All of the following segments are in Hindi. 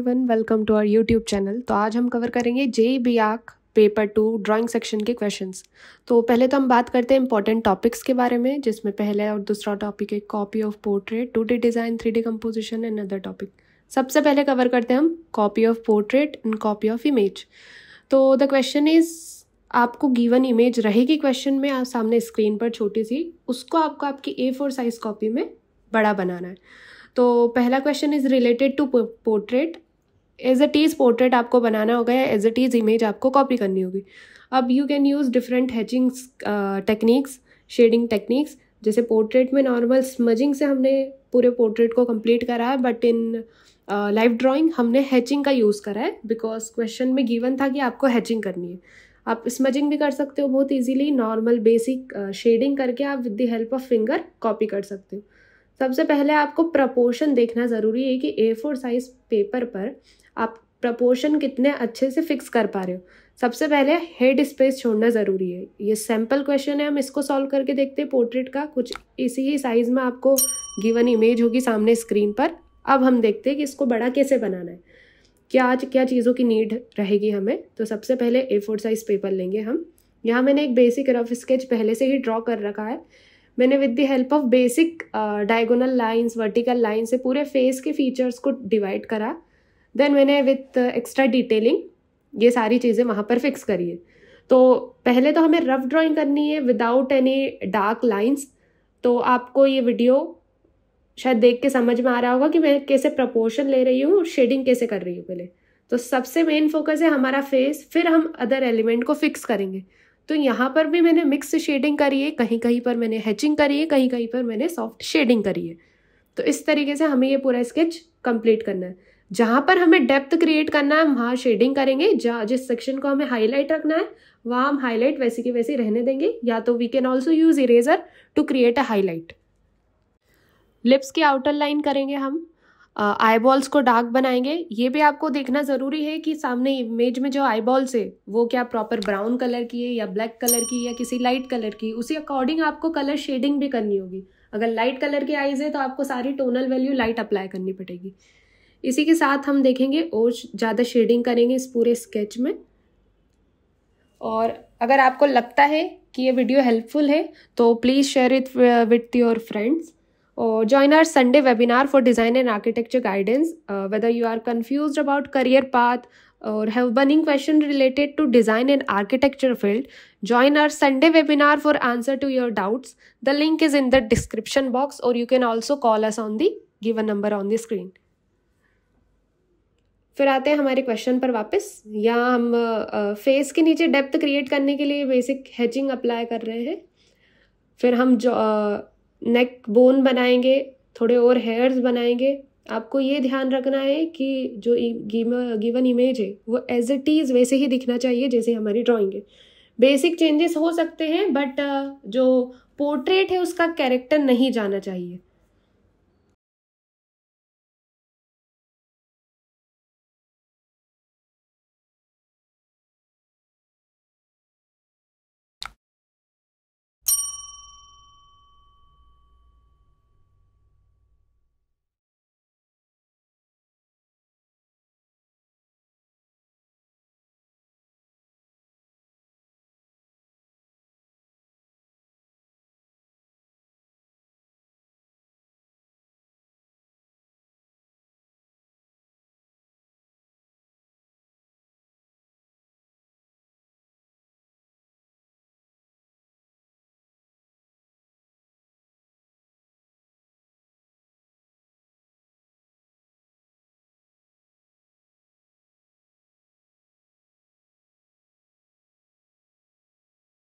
everyone welcome to our YouTube channel तो आज हम कवर करेंगे जे बी आक पेपर टू ड्राइंग सेक्शन के क्वेश्चंस तो पहले तो हम बात करते हैं इंपॉर्टेंट टॉपिक्स के बारे में जिसमें पहले और दूसरा टॉपिक है copy of portrait two D design three D composition and other topic सबसे पहले कवर करते हैं हम copy of portrait and copy of image तो द क्वेश्चन इज़ आपको गिवन इमेज रहेगी क्वेश्चन में आप सामने स्क्रीन पर छोटी सी उसको आपको आपकी ए फोर साइज़ कॉपी में बड़ा बनाना है तो पहला question is related to portrait as it is portrait आपको बनाना होगा या एज इट इज़ इमेज आपको कॉपी करनी होगी अब you can use different hatchings techniques shading techniques जैसे पोर्ट्रेट में नॉर्मल स्मजिंग से हमने पूरे पोर्ट्रेट को कंप्लीट करा है बट इन लाइव ड्राइंग हमने हैचिंग का यूज़ करा है बिकॉज क्वेश्चन में गिवन था कि आपको हैचिंग करनी है आप स्मजिंग भी कर सकते हो बहुत इजीली नॉर्मल बेसिक शेडिंग करके आप with the help of finger copy कर सकते हो सबसे पहले आपको प्रपोर्शन देखना ज़रूरी है कि ए फोर साइज़ पेपर पर आप प्रपोर्शन कितने अच्छे से फिक्स कर पा रहे हो सबसे पहले हेड स्पेस छोड़ना ज़रूरी है ये सैम्पल क्वेश्चन है हम इसको सॉल्व करके देखते हैं पोर्ट्रेट का कुछ इसी ही साइज़ में आपको गिवन इमेज होगी सामने स्क्रीन पर अब हम देखते हैं कि इसको बड़ा कैसे बनाना है क्या आज क्या चीज़ों की नीड रहेगी हमें तो सबसे पहले ए फोर साइज़ पेपर लेंगे हम यहाँ मैंने एक बेसिक रफ स्केच पहले से ही ड्रॉ कर रखा है मैंने with the help of basic diagonal lines vertical lines से पूरे फेस के फीचर्स को डिवाइड करा देन मैंने विथ एक्स्ट्रा डिटेलिंग ये सारी चीज़ें वहाँ पर फिक्स करी है तो पहले तो हमें रफ ड्राइंग करनी है विदाउट एनी डार्क लाइंस तो आपको ये वीडियो शायद देख के समझ में आ रहा होगा कि मैं कैसे प्रपोर्शन ले रही हूँ शेडिंग कैसे कर रही हूँ पहले तो सबसे मेन फोकस है हमारा फेस फिर हम अदर एलिमेंट को फिक्स करेंगे तो यहाँ पर भी मैंने मिक्स शेडिंग करी है कहीं कहीं पर मैंने हैचिंग करी है कहीं कहीं पर मैंने सॉफ्ट शेडिंग करी है तो इस तरीके से हमें ये पूरा स्केच कंप्लीट करना है जहां पर हमें डेप्थ क्रिएट करना है हम वहाँ शेडिंग करेंगे जहाँ जिस सेक्शन को हमें हाईलाइट रखना है वहाँ हम हाईलाइट वैसे की वैसे रहने देंगे या तो we can also use eraser to create a highlight lips की आउटर लाइन करेंगे हम आई बॉल्स को डार्क बनाएंगे ये भी आपको देखना ज़रूरी है कि सामने इमेज में जो आई बॉल्स है वो क्या प्रॉपर ब्राउन कलर की है या ब्लैक कलर की या किसी लाइट कलर की उसी अकॉर्डिंग आपको कलर शेडिंग भी करनी होगी अगर लाइट कलर की आईज है तो आपको सारी टोनल वैल्यू लाइट अप्लाई करनी पड़ेगी इसी के साथ हम देखेंगे और ज़्यादा शेडिंग करेंगे इस पूरे स्केच में और अगर आपको लगता है कि ये वीडियो हेल्पफुल है तो please share it with your friends और join our Sunday webinar for design and architecture guidance whether you are confuse about career path और have burning question related to design and architecture field join our Sunday webinar for answer to your doubts the link is in the description box और you can also call us on the given number on the screen फिर आते हैं हमारे क्वेश्चन पर वापस या हम फेस के नीचे डेप्थ क्रिएट करने के लिए बेसिक हैचिंग अप्लाई कर रहे हैं फिर हम जो नेक बोन बनाएंगे थोड़े और हेयर्स बनाएंगे आपको ये ध्यान रखना है कि जो गिवन इमेज है वो एज इट इज़ वैसे ही दिखना चाहिए जैसे हमारी ड्राइंग है बेसिक चेंजेस हो सकते हैं बट जो पोर्ट्रेट है उसका कैरेक्टर नहीं जाना चाहिए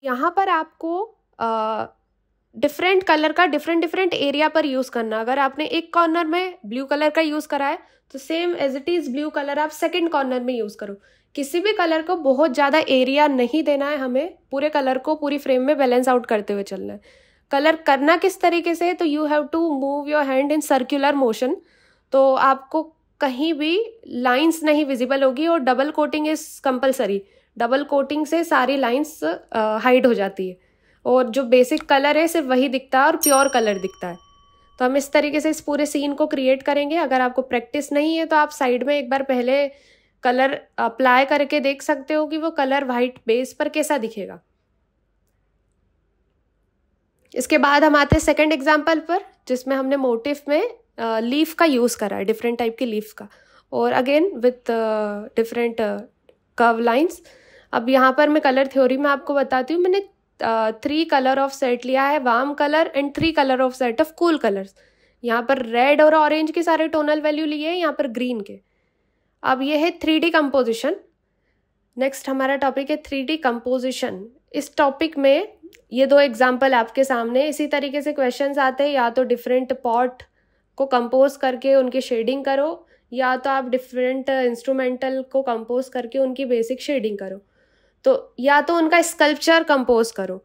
यहाँ पर आपको डिफरेंट कलर का डिफरेंट डिफरेंट एरिया पर यूज़ करना अगर आपने एक कॉर्नर में ब्लू कलर का यूज़ करा है तो same as it is blue colour आप सेकेंड कॉर्नर में यूज़ करो किसी भी कलर को बहुत ज़्यादा एरिया नहीं देना है हमें पूरे कलर को पूरी फ्रेम में बैलेंस आउट करते हुए चलना है कलर करना किस तरीके से तो you have to move your hand in circular motion तो आपको कहीं भी लाइंस नहीं विजिबल होगी और double coating is compulsory double coating से सारी लाइन्स हाइड हो जाती है और जो बेसिक कलर है सिर्फ वही दिखता है और प्योर कलर दिखता है तो हम इस तरीके से इस पूरे सीन को क्रिएट करेंगे अगर आपको प्रैक्टिस नहीं है तो आप साइड में एक बार पहले कलर अप्लाई करके देख सकते हो कि वो कलर वाइट बेस पर कैसा दिखेगा इसके बाद हम आते हैं सेकेंड एग्जाम्पल पर जिसमें हमने मोटिव में लीफ का यूज़ करा है डिफरेंट टाइप की लीफ का और again with different curve lines अब यहाँ पर मैं कलर थ्योरी में आपको बताती हूँ मैंने थ्री कलर ऑफ सेट लिया है warm colour and three colour of set of cool colours यहाँ पर रेड और ऑरेंज के सारे टोनल वैल्यू लिए हैं यहाँ पर ग्रीन के अब ये है थ्री डी कम्पोजिशन नेक्स्ट हमारा टॉपिक है थ्री डी कंपोजिशन इस टॉपिक में ये दो एग्जाम्पल आपके सामने इसी तरीके से क्वेश्चन आते हैं या तो डिफरेंट पॉट को कंपोज करके उनकी शेडिंग करो या तो आप डिफरेंट इंस्ट्रूमेंटल को कंपोज करके उनकी बेसिक शेडिंग करो तो या तो उनका स्कल्पचर कंपोज करो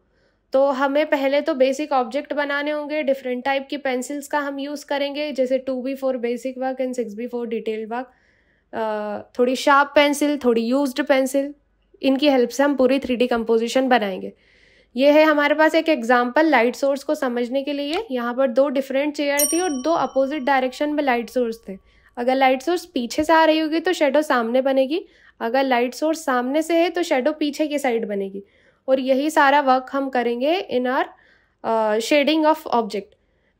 तो हमें पहले तो बेसिक ऑब्जेक्ट बनाने होंगे डिफरेंट टाइप की पेंसिल्स का हम यूज़ करेंगे जैसे two B for basic work and six B for detail work थोड़ी शार्प पेंसिल थोड़ी यूज्ड पेंसिल इनकी हेल्प से हम पूरी थ्री डी कंपोजिशन बनाएंगे ये है हमारे पास एक एग्जाम्पल लाइट सोर्स को समझने के लिए यहाँ पर दो डिफरेंट चेयर थी और दो अपोजिट डायरेक्शन में लाइट सोर्स थे अगर लाइट सोर्स पीछे से आ रही होगी तो शेडो सामने बनेगी अगर लाइट सोर्स सामने से है तो शेडो पीछे की साइड बनेगी और यही सारा वर्क हम करेंगे in our shading of object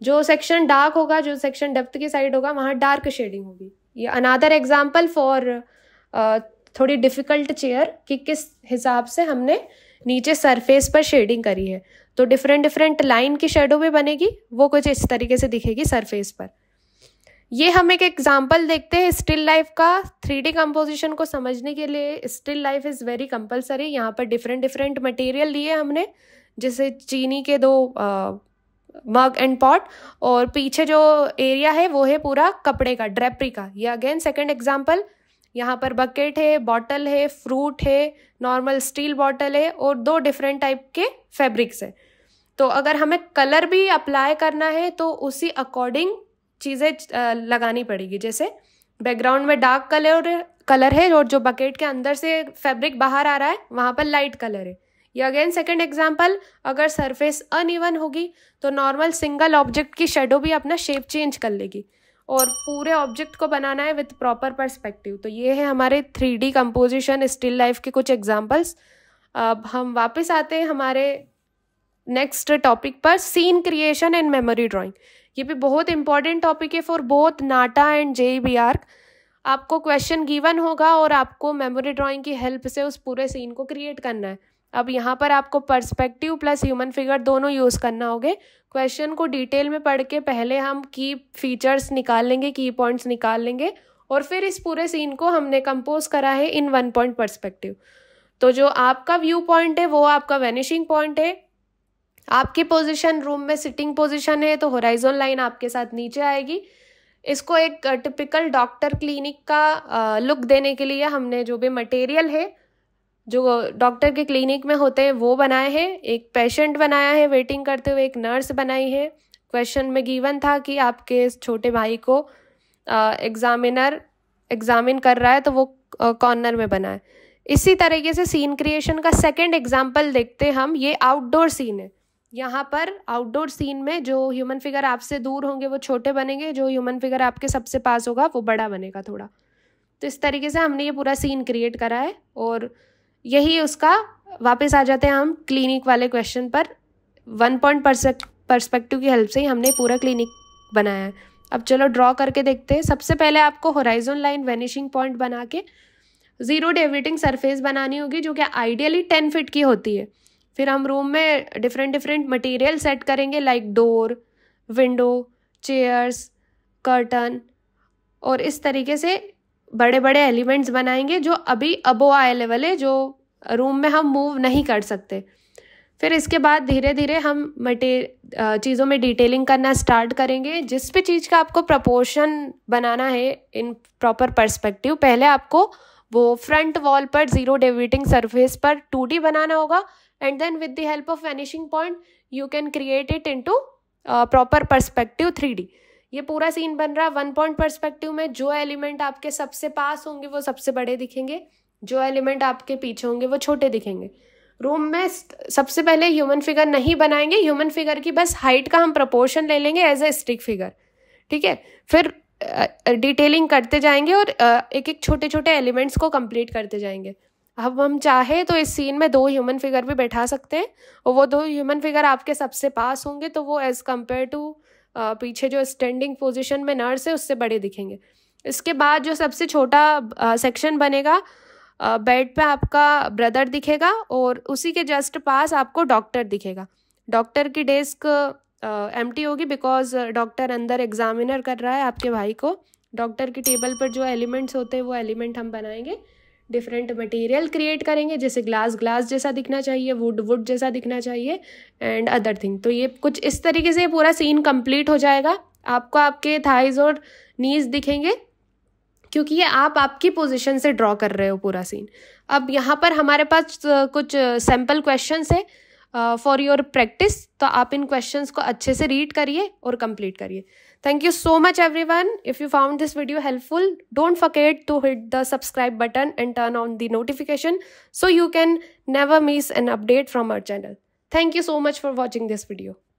जो सेक्शन डार्क होगा जो सेक्शन डेप्थ की साइड होगा वहाँ डार्क शेडिंग होगी ये अनादर एग्जाम्पल फॉर थोड़ी डिफ़िकल्ट चेयर कि किस हिसाब से हमने नीचे सरफेस पर शेडिंग करी है तो डिफरेंट डिफरेंट लाइन की शेडो भी बनेगी वो कुछ इस तरीके से दिखेगी सरफेस पर ये हम एक एग्जाम्पल देखते हैं स्टिल लाइफ का थ्री डी कम्पोजिशन को समझने के लिए still life is very compulsory यहाँ पर डिफरेंट डिफरेंट मटेरियल लिए हमने जैसे चीनी के दो मग एंड पॉट और पीछे जो एरिया है वो है पूरा कपड़े का ड्रेपरी का ये अगेन सेकेंड एग्जाम्पल यहाँ पर बकेट है बॉटल है फ्रूट है नॉर्मल स्टील बॉटल है और दो डिफरेंट टाइप के फैब्रिक्स है तो अगर हमें कलर भी अप्लाई करना है तो उसी अकॉर्डिंग चीज़ें लगानी पड़ेगी जैसे बैकग्राउंड में डार्क कलर कलर है और जो बकेट के अंदर से फैब्रिक बाहर आ रहा है वहाँ पर लाइट कलर है या अगेन सेकेंड एग्जाम्पल अगर सरफेस अनइवन होगी तो नॉर्मल सिंगल ऑब्जेक्ट की शेडो भी अपना शेप चेंज कर लेगी और पूरे ऑब्जेक्ट को बनाना है विथ प्रॉपर परस्पेक्टिव तो ये है हमारे three D composition still life के कुछ एग्जाम्पल्स अब हम वापस आते हैं हमारे नेक्स्ट टॉपिक पर scene creation and memory drawing ये भी बहुत इंपॉर्टेंट टॉपिक है for both NATA and J B R आपको क्वेश्चन गिवन होगा और आपको मेमोरी ड्राइंग की हेल्प से उस पूरे सीन को क्रिएट करना है अब यहाँ पर आपको पर्सपेक्टिव प्लस ह्यूमन फिगर दोनों यूज़ करना होगे क्वेश्चन को डिटेल में पढ़ के पहले हम की फीचर्स निकाल लेंगे की पॉइंट्स निकाल लेंगे और फिर इस पूरे सीन को हमने कंपोज करा है इन वन पॉइंट पर्सपेक्टिव तो जो आपका व्यू पॉइंट है वो आपका वेनिशिंग पॉइंट है आपकी पोजीशन रूम में सिटिंग पोजीशन है तो होराइजोन लाइन आपके साथ नीचे आएगी इसको एक टिपिकल डॉक्टर क्लिनिक का लुक देने के लिए हमने जो भी मटेरियल है जो डॉक्टर के क्लिनिक में होते हैं वो बनाए हैं एक पेशेंट बनाया है वेटिंग करते हुए एक नर्स बनाई है क्वेश्चन में गिवन था कि आपके इस छोटे भाई को एग्जामिनर एग्जामिन कर रहा है तो वो कॉर्नर में बनाए इसी तरीके से सीन क्रिएशन का सेकंड एग्जांपल देखते हम ये आउटडोर सीन है यहाँ पर आउटडोर सीन में जो ह्यूमन फिगर आपसे दूर होंगे वो छोटे बनेंगे जो ह्यूमन फिगर आपके सबसे पास होगा वो बड़ा बनेगा थोड़ा तो इस तरीके से हमने ये पूरा सीन क्रिएट करा है और यही उसका वापस आ जाते हैं हम क्लिनिक वाले क्वेश्चन पर वन पॉइंट परस्पेक्टिव की हेल्प से ही हमने पूरा क्लिनिक बनाया है अब चलो ड्रॉ करके देखते हैं सबसे पहले आपको होराइजन लाइन वेनिशिंग पॉइंट बना के ज़ीरो डेविटिंग सरफेस बनानी होगी जो कि आइडियली टेन फिट की होती है फिर हम रूम में डिफरेंट डिफरेंट मटेरियल सेट करेंगे like door window chairs curtain और इस तरीके से बड़े बड़े एलिमेंट्स बनाएंगे जो अभी अबो आई लेवल है जो रूम में हम मूव नहीं कर सकते फिर इसके बाद धीरे धीरे हम मटे चीज़ों में डिटेलिंग करना स्टार्ट करेंगे जिस भी चीज़ का आपको प्रपोर्शन बनाना है इन प्रॉपर पर्सपेक्टिव पहले आपको वो फ्रंट वॉल पर ज़ीरो डेविटिंग सरफेस पर टू बनाना होगा and then with the help of vanishing point you can create it into proper perspective three D ये पूरा सीन बन रहा है वन पॉइंट परस्पेक्टिव में जो एलिमेंट आपके सबसे पास होंगे वो सबसे बड़े दिखेंगे जो एलिमेंट आपके पीछे होंगे वो छोटे दिखेंगे रूम में सबसे पहले ह्यूमन फिगर नहीं बनाएंगे ह्यूमन फिगर की बस हाइट का हम प्रपोर्शन ले लेंगे एज ए स्टिक फिगर ठीक है फिर डिटेलिंग करते जाएंगे और एक एक छोटे छोटे एलिमेंट्स को कंप्लीट करते जाएंगे अब हम चाहे तो इस सीन में दो ह्यूमन फिगर भी बैठा सकते हैं और वो दो ह्यूमन फिगर आपके सबसे पास होंगे तो वो एज़ कम्पेयर टू पीछे जो स्टैंडिंग पोजिशन में नर्स है उससे बड़े दिखेंगे इसके बाद जो सबसे छोटा सेक्शन बनेगा बेड पे आपका ब्रदर दिखेगा और उसी के जस्ट पास आपको डॉक्टर दिखेगा डॉक्टर की डेस्क एम होगी बिकॉज डॉक्टर अंदर एग्जामिनर कर रहा है आपके भाई को डॉक्टर की टेबल पर जो एलिमेंट्स होते हैं वो एलिमेंट हम बनाएंगे डिफरेंट मटेरियल क्रिएट करेंगे जैसे ग्लास ग्लास जैसा दिखना चाहिए वुड वुड जैसा दिखना चाहिए एंड अदर थिंग तो ये कुछ इस तरीके से पूरा सीन कंप्लीट हो जाएगा आपको आपके थाइज और नीज दिखेंगे क्योंकि ये आप आपकी पोजीशन से ड्रॉ कर रहे हो पूरा सीन अब यहाँ पर हमारे पास कुछ सैम्पल क्वेश्चन है फॉर योर प्रैक्टिस तो आप इन क्वेश्चंस को अच्छे से रीड करिए और कंप्लीट करिए thank you so much everyone if you found this video helpful don't forget to hit the subscribe button and turn on the notification so you can never miss an update from our channel thank you so much for watching this video